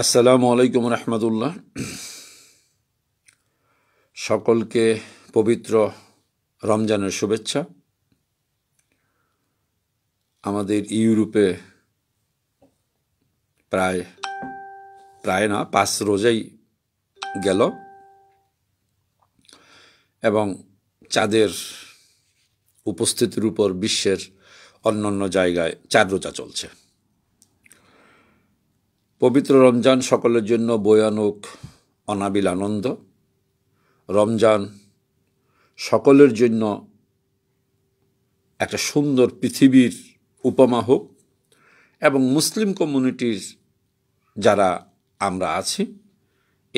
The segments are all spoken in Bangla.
আসসালামু আলাইকুম রহমতুল্লাহ সকলকে পবিত্র রমজানের শুভেচ্ছা আমাদের ইউরোপে প্রায় প্রায় না পাঁচ রোজাই গেল এবং চাঁদের উপস্থিতির উপর বিশ্বের অন্যান্য জায়গায় চার রোজা চলছে পবিত্র রমজান সকলের জন্য বয়ানক অনাবিল আনন্দ রমজান সকলের জন্য একটা সুন্দর পৃথিবীর উপমা হোক এবং মুসলিম কমিউনিটির যারা আমরা আছি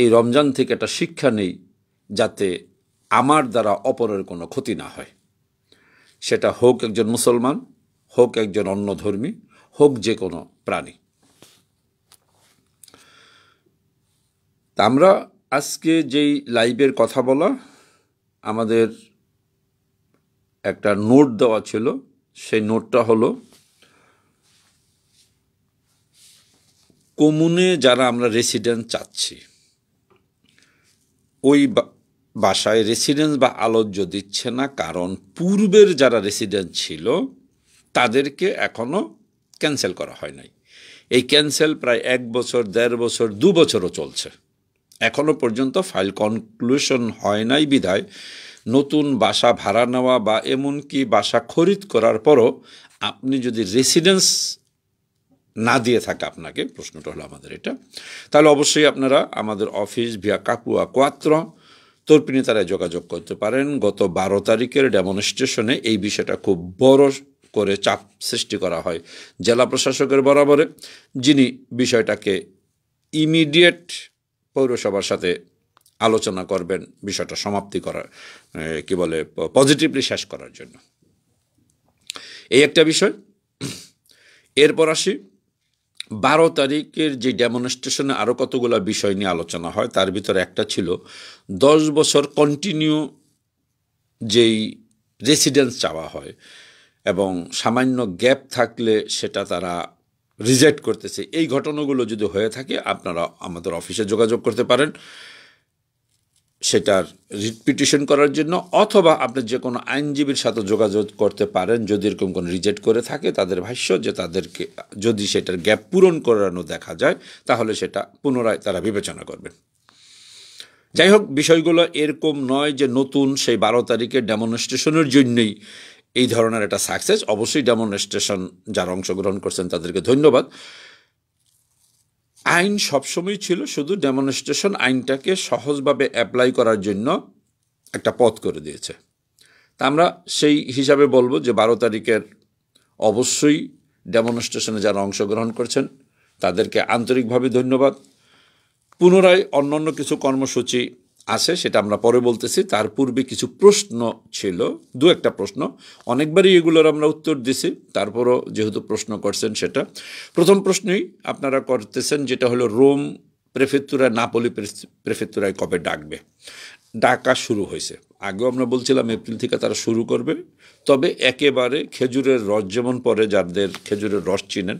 এই রমজান থেকে একটা শিক্ষা নেই যাতে আমার দ্বারা অপরের কোনো ক্ষতি না হয় সেটা হোক একজন মুসলমান হোক একজন অন্যধর্মী হোক যে কোনো প্রাণী তা আমরা আজকে যেই লাইভের কথা বলা আমাদের একটা নোট দেওয়া ছিল সেই নোটটা হলো কমুনে যারা আমরা রেসিডেন্ট চাচ্ছি ওই বাসায় রেসিডেন্স বা আলোচ্য দিচ্ছে না কারণ পূর্বের যারা রেসিডেন্ট ছিল তাদেরকে এখনও ক্যান্সেল করা হয় নাই এই ক্যান্সেল প্রায় এক বছর দেড় বছর দু বছরও চলছে এখনও পর্যন্ত ফাইল কনক্লুশন হয় নাই বিধায় নতুন বাসা ভাড়া নেওয়া বা এমনকি বাসা খরিদ করার পরও আপনি যদি রেসিডেন্স না দিয়ে থাকে আপনাকে প্রশ্নটা হলো আমাদের এটা তাহলে অবশ্যই আপনারা আমাদের অফিস ভিয়া কাকুয়া কোয়াত্র তর্পিনে তারা যোগাযোগ করতে পারেন গত বারো তারিখের ডেমনস্ট্রেশনে এই বিষয়টা খুব বড় করে চাপ সৃষ্টি করা হয় জেলা প্রশাসকের বরাবরে যিনি বিষয়টাকে ইমিডিয়েট পৌরসভার সাথে আলোচনা করবেন বিষয়টা সমাপ্তি করার কি বলে পজিটিভলি শেষ করার জন্য এই একটা বিষয় এরপর আসি বারো তারিখের যে ডেমনস্ট্রেশনে আরও কতগুলো বিষয় নিয়ে আলোচনা হয় তার ভিতরে একটা ছিল দশ বছর কন্টিনিউ যেই রেসিডেন্স চাওয়া হয় এবং সামান্য গ্যাপ থাকলে সেটা তারা রিজেক্ট করতেছে এই ঘটনাগুলো যদি হয়ে থাকে আপনারা আমাদের অফিসে যোগাযোগ করতে পারেন সেটার রিপিটিশন করার জন্য অথবা আপনি যে কোনো আইনজীবীর সাথে যোগাযোগ করতে পারেন যদি এরকম কোনো রিজেক্ট করে থাকে তাদের ভাষ্য যে তাদেরকে যদি সেটার গ্যাপ পূরণ করানো দেখা যায় তাহলে সেটা পুনরায় তারা বিবেচনা করবেন যাই হোক বিষয়গুলো এরকম নয় যে নতুন সেই বারো তারিখে ডেমনস্ট্রেশনের জন্যই এই ধরনের একটা সাকসেস অবশ্যই ডেমনস্ট্রেশন যারা অংশগ্রহণ করছেন তাদেরকে ধন্যবাদ আইন সবসময় ছিল শুধু ডেমনস্ট্রেশন আইনটাকে সহজভাবে অ্যাপ্লাই করার জন্য একটা পথ করে দিয়েছে তা আমরা সেই হিসাবে বলবো যে বারো তারিখের অবশ্যই ডেমনস্ট্রেশনে যারা অংশগ্রহণ করছেন তাদেরকে আন্তরিকভাবে ধন্যবাদ পুনরায় অন্যান্য কিছু কর্মসূচি আছে সেটা আমরা পরে বলতেছি তার পূর্বে কিছু প্রশ্ন ছিল দু একটা প্রশ্ন অনেকবারই এগুলোর আমরা উত্তর দিছি তারপরও যেহেতু প্রশ্ন করছেন সেটা প্রথম প্রশ্নই আপনারা করতেছেন যেটা হলো রোম প্রেফেত্তুরা নাপলি প্রেফেত্তুরায় কবে ডাকবে ডাকা শুরু হয়েছে আগেও আমরা বলছিলাম এপ্রিল থেকে তারা শুরু করবে তবে একেবারে খেজুরের রস যেমন পরে যাদের খেজুরের রস চিনেন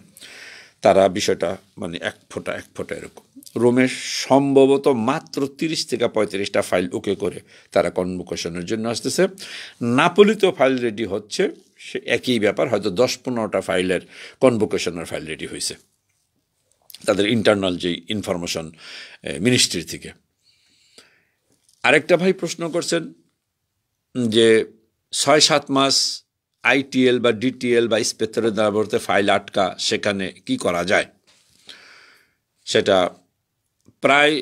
তারা বিষয়টা মানে এক ফোঁটা এক ফোঁটা এরকম রোমের সম্ভবত মাত্র তিরিশ থেকে পঁয়ত্রিশটা ফাইল ওকে করে তারা কনভোকেশনের জন্য আসতেছে নাপলিতেও ফাইল রেডি হচ্ছে সে একই ব্যাপার হয়তো দশ পনেরোটা ফাইলের কনভোকেশনের ফাইল রেডি হয়েছে তাদের ইন্টারনাল যেই ইনফরমেশন মিনিস্ট্রির থেকে আরেকটা ভাই প্রশ্ন করছেন যে ছয় সাত মাস আইটিএল বা ডিটিএল বা স্পেত্তরের দ্বারা ফাইল আটকা সেখানে কি করা যায় সেটা প্রায়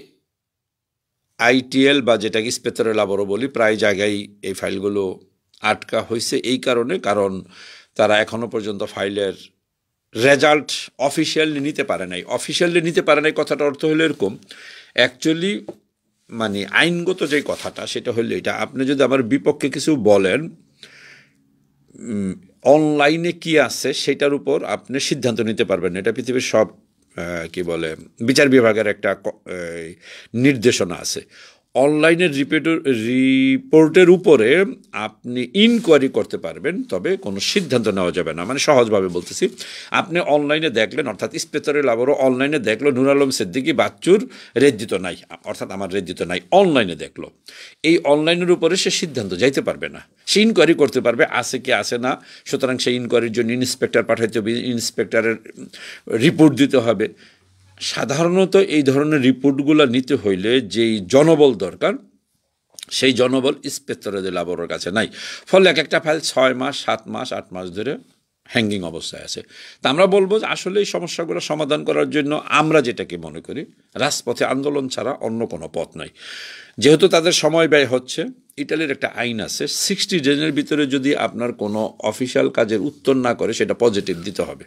আইটিএল বা যেটাকে স্পেতরে লাবরও বলি প্রায় জায়গায় এই ফাইলগুলো আটকা হয়েছে এই কারণে কারণ তারা এখনও পর্যন্ত ফাইলের রেজাল্ট অফিসিয়ালি নিতে পারে নাই অফিসিয়ালি নিতে পারে নাই কথাটা অর্থ হলো এরকম অ্যাকচুয়ালি মানে আইনগত যে কথাটা সেটা হলো এটা আপনি যদি আমার বিপক্ষে কিছু বলেন অনলাইনে কি আছে সেটার উপর আপনি সিদ্ধান্ত নিতে পারবেন এটা পৃথিবীর সব কি বলে বিচার বিভাগের একটা নির্দেশনা আছে অনলাইনের রিপোর্টের রিপোর্টের উপরে আপনি ইনকোয়ারি করতে পারবেন তবে কোনো সিদ্ধান্ত নেওয়া যাবে না মানে সহজভাবে বলতেছি আপনি অনলাইনে দেখলেন অর্থাৎ ইস্পেতরের লাবরও অনলাইনে দেখলো নুর আলম সিদ্দিকি বাচ্চুর রেজ্জিত নাই অর্থাৎ আমার রেজ্জিত নাই অনলাইনে দেখলো এই অনলাইনের উপরে সে সিদ্ধান্ত যাইতে পারবে না সে ইনকোয়ারি করতে পারবে আছে কি আছে না সুতরাং সেই ইনকোয়ারির জন্য ইন্সপেক্টর পাঠাইতে হবে ইন্সপেক্টরের রিপোর্ট দিতে হবে সাধারণত এই ধরনের রিপোর্টগুলো নিতে হইলে যেই জনবল দরকার সেই জনবল ইন্সপেক্টরদের লাবরের কাছে নাই ফলে এক একটা ফাইল ছয় মাস সাত মাস আট মাস ধরে হ্যাঙ্গিং অবস্থায় আছে তা আমরা বলবো যে আসলে এই সমস্যাগুলো সমাধান করার জন্য আমরা যেটাকে মনে করি রাজপথে আন্দোলন ছাড়া অন্য কোনো পথ নয় যেহেতু তাদের সময় ব্যয় হচ্ছে ইটালির একটা আইন আছে সিক্সটি ডেজের ভিতরে যদি আপনার কোনো অফিসিয়াল কাজের উত্তর না করে সেটা পজিটিভ দিতে হবে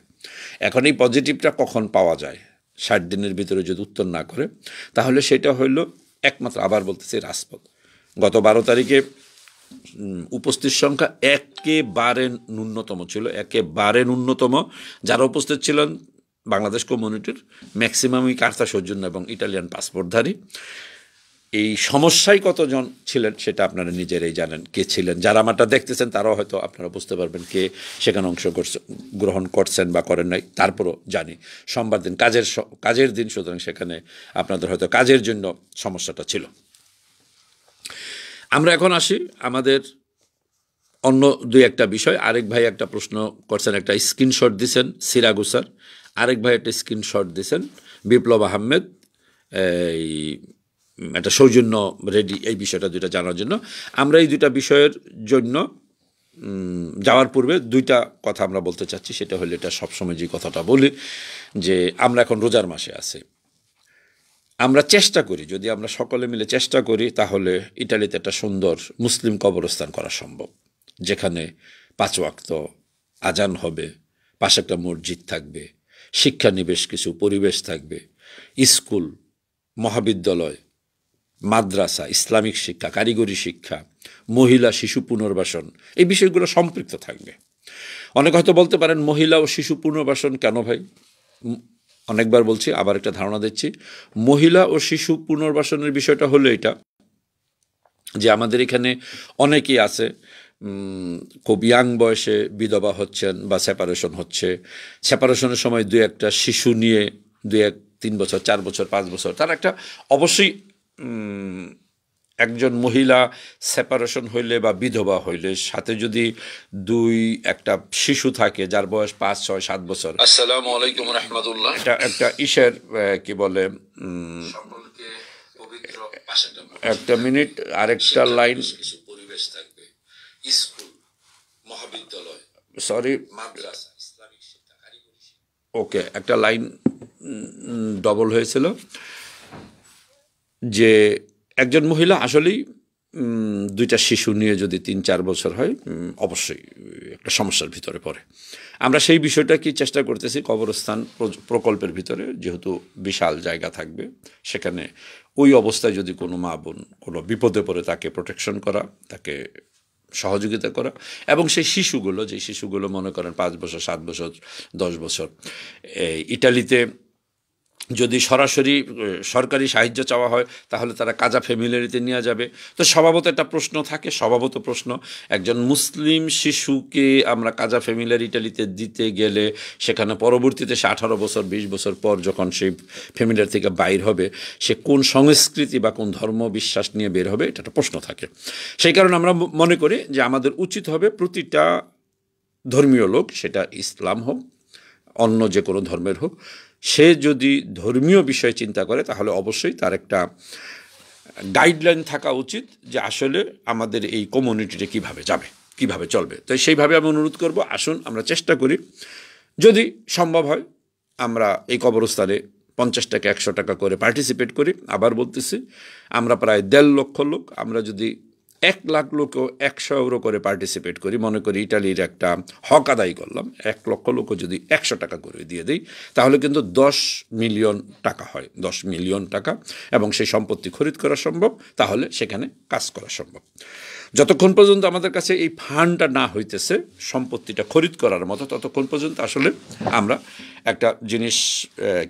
এখন এই পজিটিভটা কখন পাওয়া যায় ষাট দিনের ভিতরে যদি উত্তর না করে তাহলে সেটা হইল একমাত্র আবার বলতেছি রাজপথ গত বারো তারিখে উপস্থিত সংখ্যা একেবারে ন্যূনতম ছিল একেবারে ন্যূনতম যারা উপস্থিত ছিলেন বাংলাদেশ কমিউনিটির ম্যাক্সিমামই কার্তা সৌজন্য এবং ইটালিয়ান পাসপোর্টধারী এই সমস্যায় কতজন ছিলেন সেটা আপনারা নিজেরাই জানেন কে ছিলেন যারা আমারটা দেখতেছেন তারাও হয়তো আপনারা বুঝতে পারবেন কে সেখানে অংশ গ্রহণ করছেন বা করেন নাই তারপরও জানি সোমবার দিন কাজের কাজের দিন সুতরাং সেখানে আপনাদের হয়তো কাজের জন্য সমস্যাটা ছিল আমরা এখন আসি আমাদের অন্য দুই একটা বিষয় আরেক ভাই একটা প্রশ্ন করছেন একটা স্ক্রিনশট দিছেন সিরাগুসার আরেক ভাই একটা স্ক্রিনশট দিছেন বিপ্লব আহমেদ এই একটা সৌজন্য রেডি এই বিষয়টা দুইটা জানার জন্য আমরা এই দুইটা বিষয়ের জন্য যাওয়ার পূর্বে দুইটা কথা আমরা বলতে চাচ্ছি সেটা হলো এটা সবসময় যে কথাটা বলি যে আমরা এখন রোজার মাসে আছি আমরা চেষ্টা করি যদি আমরা সকলে মিলে চেষ্টা করি তাহলে ইটালিতে একটা সুন্দর মুসলিম কবরস্থান করা সম্ভব যেখানে পাঁচ ওয়াক্ত আজান হবে পাশে একটা মসজিদ থাকবে শিক্ষানিবেশ কিছু পরিবেশ থাকবে স্কুল মহাবিদ্যালয় মাদ্রাসা ইসলামিক শিক্ষা কারিগরি শিক্ষা মহিলা শিশু পুনর্বাসন এই বিষয়গুলো সম্পৃক্ত থাকবে অনেকে হয়তো বলতে পারেন মহিলা ও শিশু পুনর্বাসন কেন ভাই অনেকবার বলছি আবার একটা ধারণা দিচ্ছি মহিলা ও শিশু পুনর্বাসনের বিষয়টা হলো এটা যে আমাদের এখানে অনেকেই আছে খুব ইয়াং বয়সে বিধবা হচ্ছেন বা সেপারেশন হচ্ছে সেপারেশনের সময় দু একটা শিশু নিয়ে দু এক তিন বছর চার বছর পাঁচ বছর তার একটা অবশ্যই একজন মহিলা সেপারেশন হইলে বা বিধবা হইলে সাথে যদি দুই একটা শিশু থাকে যার বয়স পাঁচ ছয় সাত বছর আসসালামু আলাইকুম একটা ইসের কি বলে একটা মিনিট আরেকটা লাইন পরিবেশ থাকবে সরি ওকে একটা লাইন ডবল হয়েছিল যে একজন মহিলা আসলেই দুইটা শিশু নিয়ে যদি তিন চার বছর হয় অবশ্যই একটা সমস্যার ভিতরে পড়ে আমরা সেই বিষয়টা কি চেষ্টা করতেছি কবরস্থান প্রকল্পের ভিতরে যেহেতু বিশাল জায়গা থাকবে সেখানে ওই অবস্থায় যদি কোনো মা বোন কোনো বিপদে পড়ে তাকে প্রোটেকশন করা তাকে সহযোগিতা করা এবং সেই শিশুগুলো যে শিশুগুলো মনে করেন পাঁচ বছর সাত বছর দশ বছর ইটালিতে যদি সরাসরি সরকারি সাহায্য চাওয়া হয় তাহলে তারা কাজা ফ্যামিলিতে নিয়ে যাবে তো স্বভাবত একটা প্রশ্ন থাকে স্বভাবত প্রশ্ন একজন মুসলিম শিশুকে আমরা কাজা ফ্যামিলিয়ার ইটালিতে দিতে গেলে সেখানে পরবর্তীতে সে আঠারো বছর ২০ বছর পর যখন সেই ফ্যামিলিয়ার থেকে বাইর হবে সে কোন সংস্কৃতি বা কোন ধর্ম বিশ্বাস নিয়ে বের হবে এটা একটা প্রশ্ন থাকে সেই কারণে আমরা মনে করি যে আমাদের উচিত হবে প্রতিটা ধর্মীয় লোক সেটা ইসলাম হোক অন্য যে কোনো ধর্মের হোক সে যদি ধর্মীয় বিষয় চিন্তা করে তাহলে অবশ্যই তার একটা গাইডলাইন থাকা উচিত যে আসলে আমাদের এই কমিউনিটিটা কিভাবে যাবে কিভাবে চলবে তো সেইভাবে আমি অনুরোধ করব আসুন আমরা চেষ্টা করি যদি সম্ভব হয় আমরা এই কবরস্থানে পঞ্চাশ টাকা একশো টাকা করে পার্টিসিপেট করি আবার বলতেছি আমরা প্রায় দেড় লক্ষ লোক আমরা যদি এক লাখ লোকও একশো ইউরো করে পার্টিসিপেট করি মনে করি ইটালির একটা হক আদায় করলাম এক লক্ষ লোকও যদি একশো টাকা করে দিয়ে দিই তাহলে কিন্তু দশ মিলিয়ন টাকা হয় দশ মিলিয়ন টাকা এবং সেই সম্পত্তি খরিদ করা সম্ভব তাহলে সেখানে কাজ করা সম্ভব যতক্ষণ পর্যন্ত আমাদের কাছে এই ফান্ডটা না হইতেছে সম্পত্তিটা খরিদ করার মতো ততক্ষণ পর্যন্ত আসলে আমরা একটা জিনিস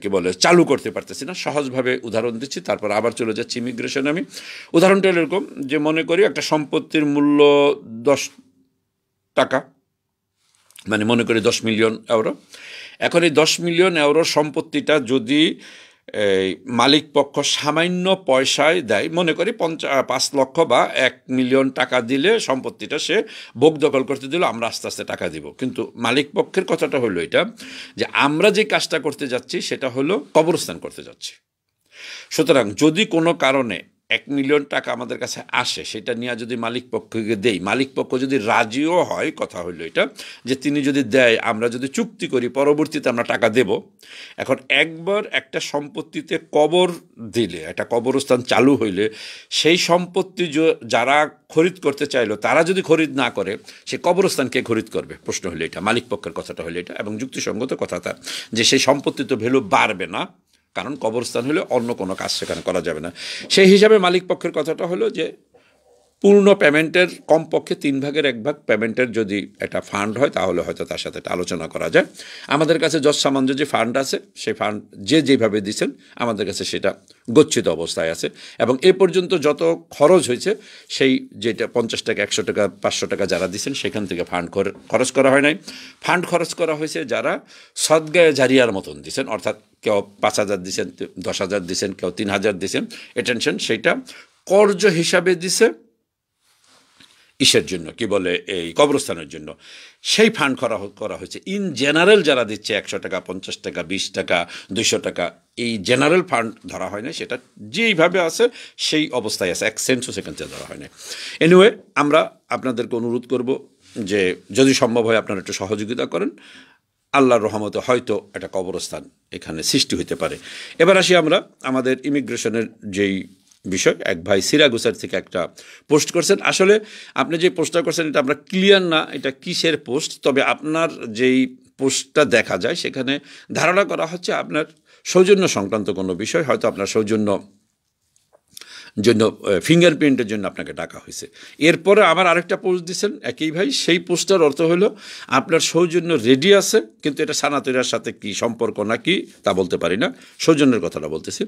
কি বলে চালু করতে পারতেছি না সহজভাবে উদাহরণ দিচ্ছি তারপর আবার চলে যাচ্ছি ইমিগ্রেশন আমি উদাহরণটা এরকম যে মনে করি একটা সম্পত্তির মূল্য দশ টাকা মানে মনে করি দশ মিলিয়ন ইউরো এখন এই দশ মিলিয়ন ইউরো সম্পত্তিটা যদি এই মালিক পক্ষ সামান্য পয়সায় দেয় মনে করি পঞ্চা পাঁচ লক্ষ বা এক মিলিয়ন টাকা দিলে সম্পত্তিটা সে ভোগ দখল করতে দিল আমরা আস্তে আস্তে টাকা দিব কিন্তু মালিক পক্ষের কথাটা হলো এটা যে আমরা যে কাজটা করতে যাচ্ছি সেটা হলো কবরস্থান করতে যাচ্ছি সুতরাং যদি কোনো কারণে এক মিলিয়ন টাকা আমাদের কাছে আসে সেটা নিয়ে যদি মালিক পক্ষকে দেই মালিক পক্ষ যদি রাজিও হয় কথা হইল এটা যে তিনি যদি দেয় আমরা যদি চুক্তি করি পরবর্তীতে আমরা টাকা দেব এখন একবার একটা সম্পত্তিতে কবর দিলে একটা কবরস্থান চালু হইলে সেই সম্পত্তি যারা খরিদ করতে চাইলো তারা যদি খরিদ না করে সে কবরস্থান কে খরিদ করবে প্রশ্ন হলো এটা মালিক পক্ষের কথাটা হলো এটা এবং যুক্তিসঙ্গত কথা তার যে সেই সম্পত্তি তো ভ্যালু বাড়বে না কারণ কবরস্থান হলে অন্য কোনো কাজ সেখানে করা যাবে না সেই হিসাবে মালিক পক্ষের কথাটা হলো যে পূর্ণ পেমেন্টের কমপক্ষে তিন ভাগের এক ভাগ পেমেন্টের যদি একটা ফান্ড হয় তাহলে হয়তো তার সাথে একটা আলোচনা করা যায় আমাদের কাছে যশ সামঞ্জ যে ফান্ড আছে সেই ফান্ড যে যেভাবে দিচ্ছেন আমাদের কাছে সেটা গচ্ছিত অবস্থায় আছে এবং এ পর্যন্ত যত খরচ হয়েছে সেই যেটা পঞ্চাশ টাকা একশো টাকা পাঁচশো টাকা যারা দিচ্ছেন সেখান থেকে ফান্ড খরচ করা হয় নাই ফান্ড খরচ করা হয়েছে যারা সদ্গায় জারিয়ার মতন দিচ্ছেন অর্থাৎ কেউ পাঁচ হাজার দিচ্ছেন দশ হাজার দিচ্ছেন কেউ তিন হাজার দিচ্ছেন এটেনশন সেটা কর্জ হিসাবে দিছে ইসের জন্য কি বলে এই কবরস্থানের জন্য সেই ফান্ড করা করা হয়েছে ইন জেনারেল যারা দিচ্ছে একশো টাকা পঞ্চাশ টাকা বিশ টাকা দুশো টাকা এই জেনারেল ফান্ড ধরা হয় না সেটা যেইভাবে আছে সেই অবস্থায় আছে এক সেন্সও সেখান থেকে ধরা হয় না এনিওয়ে আমরা আপনাদেরকে অনুরোধ করব যে যদি সম্ভব হয় আপনারা একটু সহযোগিতা করেন আল্লাহর রহমতে হয়তো একটা কবরস্থান এখানে সৃষ্টি হইতে পারে এবার আসি আমরা আমাদের ইমিগ্রেশনের যেই বিষয় এক ভাই সিরাগুসার থেকে একটা পোস্ট করছেন আসলে আপনি যে পোস্টটা করছেন এটা আমরা ক্লিয়ার না এটা কিসের পোস্ট তবে আপনার যেই পোস্টটা দেখা যায় সেখানে ধারণা করা হচ্ছে আপনার সৌজন্য সংক্রান্ত কোনো বিষয় হয়তো আপনার সৌজন্য জন্য ফিঙ্গারপ্রিন্টের জন্য আপনাকে ডাকা হয়েছে এরপরে আবার আরেকটা পোস্ট দিয়েছেন একই ভাই সেই পোস্টটার অর্থ হলো আপনার সৌজন্য রেডি আছে কিন্তু এটা সানাতিরার সাথে কি সম্পর্ক না কি তা বলতে পারি না সৌজন্যের কথাটা বলতেছি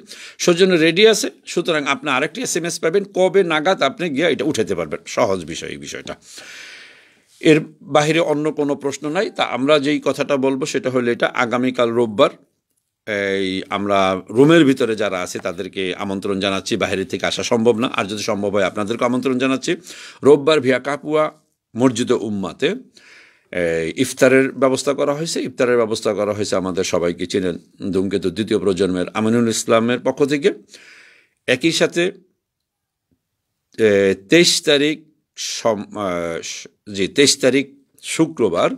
সৌজন্য রেডি আছে সুতরাং আপনি আরেকটি এস এম এস পাবেন কবে নাগাদ আপনি গিয়ে এটা উঠাতে পারবেন সহজ বিষয় এই বিষয়টা এর বাহিরে অন্য কোনো প্রশ্ন নাই তা আমরা যেই কথাটা বলবো সেটা হলো এটা আগামীকাল রোববার এই আমরা রুমের ভিতরে যারা আছে তাদেরকে আমন্ত্রণ জানাচ্ছি বাইরে থেকে আসা সম্ভব না আর যদি সম্ভব হয় আপনাদেরকে আমন্ত্রণ জানাচ্ছি রোববার ভিয়া কাপুয়া মসজিদ উম্মাতে ইফতারের ব্যবস্থা করা হয়েছে ইফতারের ব্যবস্থা করা হয়েছে আমাদের সবাইকে চিনেন ধূমকেতু দ্বিতীয় প্রজন্মের আমিনুল ইসলামের পক্ষ থেকে একই সাথে তেইশ তারিখ জি তেইশ তারিখ শুক্রবার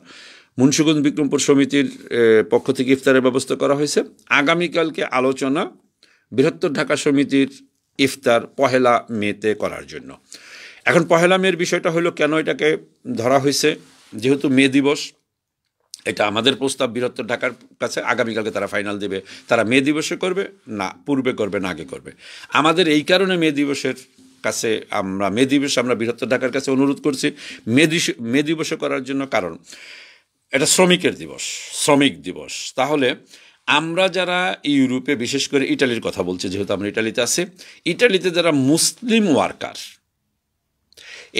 মুন্সিগঞ্জ বিক্রমপুর সমিতির পক্ষ থেকে ইফতারের ব্যবস্থা করা হয়েছে আগামীকালকে আলোচনা বৃহত্তর ঢাকা সমিতির ইফতার পহেলা মেতে করার জন্য এখন পহেলা মেয়ের বিষয়টা হলো কেন এটাকে ধরা হয়েছে যেহেতু মে দিবস এটা আমাদের প্রস্তাব বৃহত্তর ঢাকার কাছে আগামীকালকে তারা ফাইনাল দেবে তারা মে দিবসে করবে না পূর্বে করবে না আগে করবে আমাদের এই কারণে মে দিবসের কাছে আমরা মে দিবস আমরা বৃহত্তর ঢাকার কাছে অনুরোধ করছি মে মে দিবসে করার জন্য কারণ এটা শ্রমিকের দিবস শ্রমিক দিবস তাহলে আমরা যারা ইউরোপে বিশেষ করে ইটালির কথা বলছি যেহেতু আমরা ইটালিতে আছি ইটালিতে যারা মুসলিম ওয়ার্কার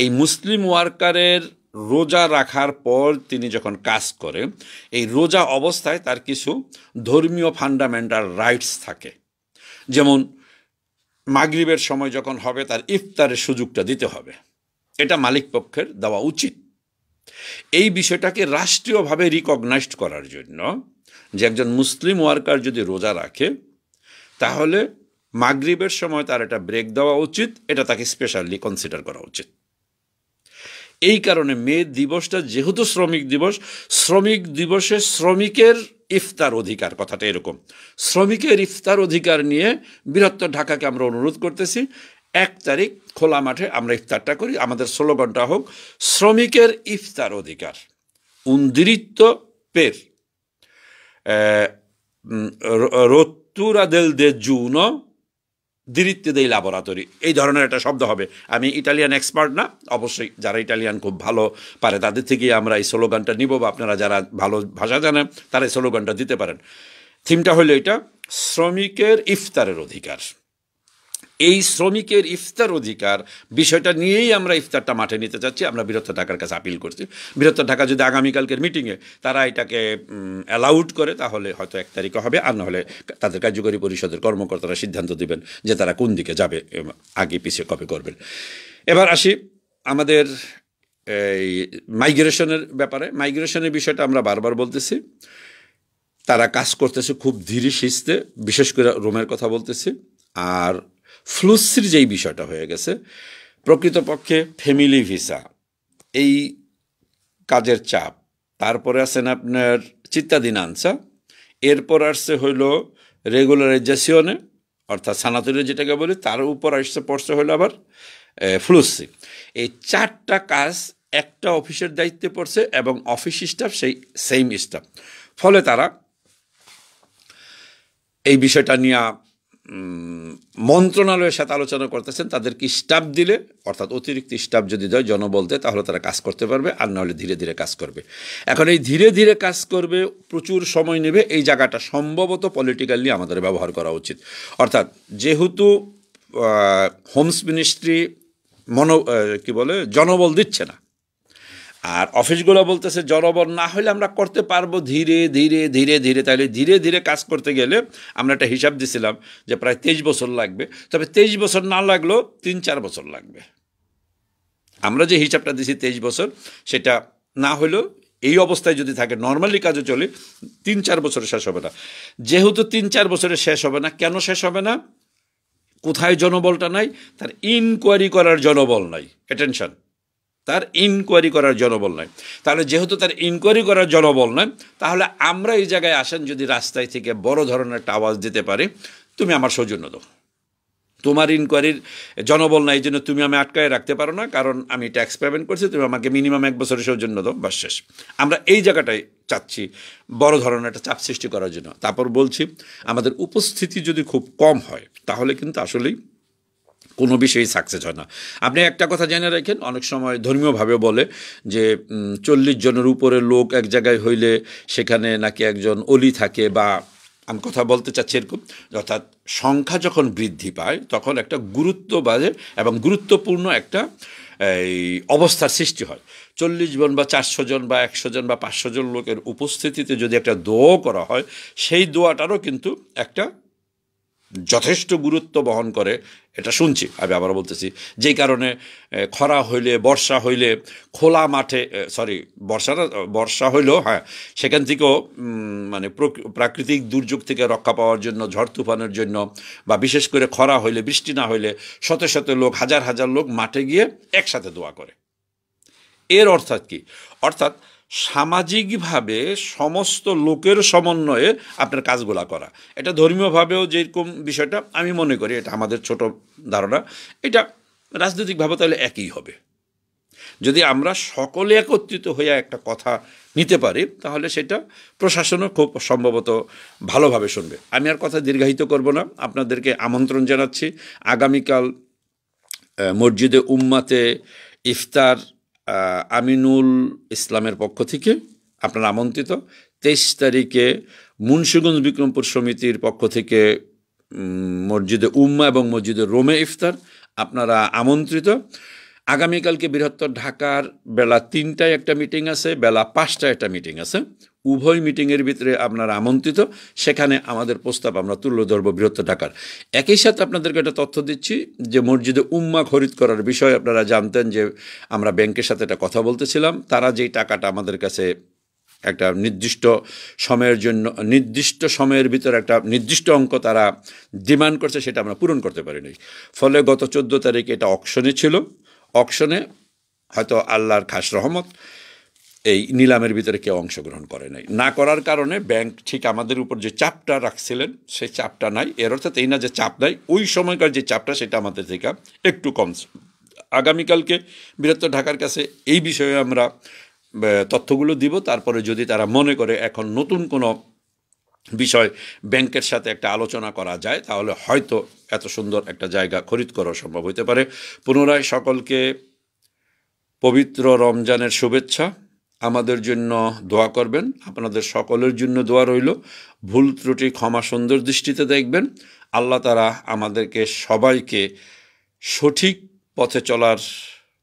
এই মুসলিম ওয়ার্কারের রোজা রাখার পর তিনি যখন কাজ করে এই রোজা অবস্থায় তার কিছু ধর্মীয় ফান্ডামেন্টাল রাইটস থাকে যেমন মাগরিবের সময় যখন হবে তার ইফতারের সুযোগটা দিতে হবে এটা মালিক পক্ষের দেওয়া উচিত এই বিষয়টাকে রাষ্ট্রীয়ভাবে রিকগনাইজড করার জন্য যে একজন মুসলিম ওয়ার্কার যদি রোজা রাখে তাহলে মাগরীবের সময় তার এটা ব্রেক দেওয়া উচিত এটা তাকে স্পেশালি কনসিডার করা উচিত এই কারণে মে দিবসটা যেহেতু শ্রমিক দিবস শ্রমিক দিবসে শ্রমিকের ইফতার অধিকার কথাটা এরকম শ্রমিকের ইফতার অধিকার নিয়ে বৃহত্তর ঢাকাকে আমরা অনুরোধ করতেছি এক তারিখ খোলা মাঠে আমরা ইফতারটা করি আমাদের স্লোগানটা হোক শ্রমিকের ইফতার অধিকার উন্দিরিত্ব পের রত্তুরা দেল দে জুন দিরিত্তে দেই ল্যাবরাটরি এই ধরনের একটা শব্দ হবে আমি ইটালিয়ান এক্সপার্ট না অবশ্যই যারা ইটালিয়ান খুব ভালো পারে তাদের থেকে আমরা এই স্লোগানটা নিব বা আপনারা যারা ভালো ভাষা জানেন তারা এই স্লোগানটা দিতে পারেন থিমটা হলো এটা শ্রমিকের ইফতারের অধিকার এই শ্রমিকের ইফতার অধিকার বিষয়টা নিয়েই আমরা ইফতারটা মাঠে নিতে চাচ্ছি আমরা বৃহত্তর ঢাকার কাছে আপিল করছি বৃহত্তর ঢাকা যদি আগামীকালকের মিটিংয়ে তারা এটাকে অ্যালাউড করে তাহলে হয়তো এক তারিখে হবে আর নাহলে তাদের কার্যকরী পরিষদের কর্মকর্তারা সিদ্ধান্ত দেবেন যে তারা কোন দিকে যাবে আগে পিছিয়ে কবে করবেন এবার আসি আমাদের এই মাইগ্রেশনের ব্যাপারে মাইগ্রেশনের বিষয়টা আমরা বারবার বলতেছি তারা কাজ করতেছে খুব ধীরে সিস্তে বিশেষ করে রোমের কথা বলতেছি আর ফ্লুসির যেই বিষয়টা হয়ে গেছে প্রকৃতপক্ষে ফ্যামিলি ভিসা এই কাজের চাপ তারপরে আছেন আপনার চিত্তাধীন আনসা এরপর আসছে হইল রেগুলারাইজেশনে অর্থাৎ সানাতরিয়া যেটাকে বলি তার উপর আসছে পড়ছে হইল আবার ফ্লুসি এই চারটা কাজ একটা অফিসের দায়িত্বে পড়ছে এবং অফিস স্টাফ সেই সেম স্টাফ ফলে তারা এই বিষয়টা নিয়ে মন্ত্রণালয়ের সাথে আলোচনা করতেছেন তাদেরকে স্টাফ দিলে অর্থাৎ অতিরিক্ত স্টাফ যদি দেয় জনবল দেয় তাহলে তারা কাজ করতে পারবে আর নাহলে ধীরে ধীরে কাজ করবে এখন এই ধীরে ধীরে কাজ করবে প্রচুর সময় নেবে এই জায়গাটা সম্ভবত পলিটিক্যালি আমাদের ব্যবহার করা উচিত অর্থাৎ যেহেতু হোমস মিনিস্ট্রি মনো কী বলে জনবল দিচ্ছে না আর অফিসগুলো বলতেছে জনবর না হলে আমরা করতে পারবো ধীরে ধীরে ধীরে ধীরে তাহলে ধীরে ধীরে কাজ করতে গেলে আমরা একটা হিসাব দিছিলাম যে প্রায় তেইশ বছর লাগবে তবে তেইশ বছর না লাগলেও তিন চার বছর লাগবে আমরা যে হিসাবটা দিছি তেইশ বছর সেটা না হলেও এই অবস্থায় যদি থাকে নর্মালি কাজে চলে তিন চার বছরে শেষ হবে না যেহেতু তিন চার বছরে শেষ হবে না কেন শেষ হবে না কোথায় জনবলটা নাই তার ইনকোয়ারি করার জনবল নাই অ্যাটেনশন তার ইনকোয়ারি করার জনবল নয় তাহলে যেহেতু তার ইনকোয়ারি করার জনবল নয় তাহলে আমরা এই জায়গায় আসেন যদি রাস্তায় থেকে বড় ধরনের একটা আওয়াজ দিতে পারি তুমি আমার সৌজন্য দো তোমার ইনকোয়ারির জনবল না এই জন্য তুমি আমি আটকায় রাখতে পারো না কারণ আমি ট্যাক্স পেমেন্ট করছি তুমি আমাকে মিনিমাম এক বছরের সৌজন্য দাও বাস শেষ আমরা এই জায়গাটায় চাচ্ছি বড় ধরনের একটা চাপ সৃষ্টি করার জন্য তারপর বলছি আমাদের উপস্থিতি যদি খুব কম হয় তাহলে কিন্তু আসলেই কোনো বিষয়েই সাকসেস হয় না আপনি একটা কথা জেনে রাখেন অনেক সময় ধর্মীয়ভাবে বলে যে চল্লিশ জনের উপরে লোক এক জায়গায় হইলে সেখানে নাকি একজন অলি থাকে বা আমি কথা বলতে চাচ্ছি এরকম অর্থাৎ সংখ্যা যখন বৃদ্ধি পায় তখন একটা গুরুত্ব বাজে এবং গুরুত্বপূর্ণ একটা এই অবস্থার সৃষ্টি হয় চল্লিশ জন বা চারশো জন বা একশো জন বা পাঁচশো জন লোকের উপস্থিতিতে যদি একটা দোয়া করা হয় সেই দোয়াটারও কিন্তু একটা যথেষ্ট গুরুত্ব বহন করে এটা শুনছি আমি আবার বলতেছি যেই কারণে খরা হইলে বর্ষা হইলে খোলা মাঠে সরি বর্ষা বর্ষা হইলেও হ্যাঁ সেখান থেকেও মানে প্রাকৃতিক দুর্যোগ থেকে রক্ষা পাওয়ার জন্য ঝড় তুফানের জন্য বা বিশেষ করে খরা হইলে বৃষ্টি না হইলে শত শত লোক হাজার হাজার লোক মাঠে গিয়ে একসাথে দোয়া করে এর অর্থাৎ কি অর্থাৎ সামাজিকভাবে সমস্ত লোকের সমন্বয়ে আপনার কাজগুলা করা এটা ধর্মীয়ভাবেও যেরকম বিষয়টা আমি মনে করি এটা আমাদের ছোট ধারণা এটা রাজনৈতিকভাবে তাহলে একই হবে যদি আমরা সকলে একত্রিত হয়ে একটা কথা নিতে পারি তাহলে সেটা প্রশাসনও খুব সম্ভবত ভালোভাবে শুনবে আমি আর কথা দীর্ঘায়িত করব না আপনাদেরকে আমন্ত্রণ জানাচ্ছি আগামীকাল মসজিদে উম্মাতে ইফতার আমিনুল ইসলামের পক্ষ থেকে আপনারা আমন্ত্রিত তেইশ তারিখে মুন্সীগঞ্জ বিক্রমপুর সমিতির পক্ষ থেকে মসজিদে উম্মা এবং মসজিদে রোমে ইফতার আপনারা আমন্ত্রিত আগামীকালকে বৃহত্তর ঢাকার বেলা তিনটায় একটা মিটিং আছে বেলা পাঁচটায় একটা মিটিং আছে উভয় মিটিংয়ের ভিতরে আপনারা আমন্ত্রিত সেখানে আমাদের প্রস্তাব আমরা তুলে ধরব বৃহত্তর ঢাকার একই সাথে আপনাদেরকে একটা তথ্য দিচ্ছি যে মসজিদে উম্মা খরিদ করার বিষয়ে আপনারা জানতেন যে আমরা ব্যাংকের সাথে একটা কথা বলতেছিলাম তারা যেই টাকাটা আমাদের কাছে একটা নির্দিষ্ট সময়ের জন্য নির্দিষ্ট সময়ের ভিতরে একটা নির্দিষ্ট অঙ্ক তারা ডিমান্ড করছে সেটা আমরা পূরণ করতে পারিনি ফলে গত চোদ্দো তারিখে এটা অকশনে ছিল অকশনে হয়তো আল্লাহর খাস রহমত এই নিলামের ভিতরে কেউ অংশগ্রহণ করে নাই না করার কারণে ব্যাংক ঠিক আমাদের উপর যে চাপটা রাখছিলেন সে চাপটা নাই এর অর্থাৎ এই না যে চাপ নাই ওই সময়কার যে চাপটা সেটা আমাদের থেকে একটু কম আগামীকালকে বৃহত্তর ঢাকার কাছে এই বিষয়ে আমরা তথ্যগুলো দিব তারপরে যদি তারা মনে করে এখন নতুন কোনো বিষয় ব্যাংকের সাথে একটা আলোচনা করা যায় তাহলে হয়তো এত সুন্দর একটা জায়গা খরিদ করা সম্ভব হতে পারে পুনরায় সকলকে পবিত্র রমজানের শুভেচ্ছা আমাদের জন্য দোয়া করবেন আপনাদের সকলের জন্য দোয়া রইল ভুল ত্রুটি ক্ষমা সুন্দর দৃষ্টিতে দেখবেন আল্লাহ তারা আমাদেরকে সবাইকে সঠিক পথে চলার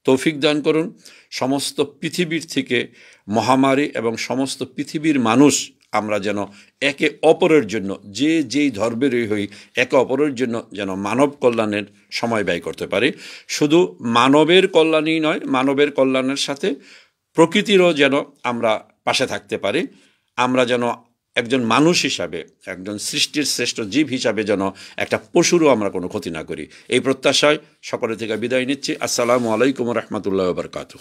তৌফিক দান করুন সমস্ত পৃথিবীর থেকে মহামারী এবং সমস্ত পৃথিবীর মানুষ আমরা যেন একে অপরের জন্য যে যেই ধর্মেরই হই একে অপরের জন্য যেন মানব কল্যাণের সময় ব্যয় করতে পারি শুধু মানবের কল্যাণই নয় মানবের কল্যাণের সাথে প্রকৃতিরও যেন আমরা পাশে থাকতে পারি আমরা যেন একজন মানুষ হিসাবে একজন সৃষ্টির শ্রেষ্ঠ জীব হিসাবে যেন একটা পশুরও আমরা কোনো ক্ষতি না করি এই প্রত্যাশায় সকলে থেকে বিদায় নিচ্ছি আসসালামু আলাইকুম রহমতুল্লাহ বরকাতু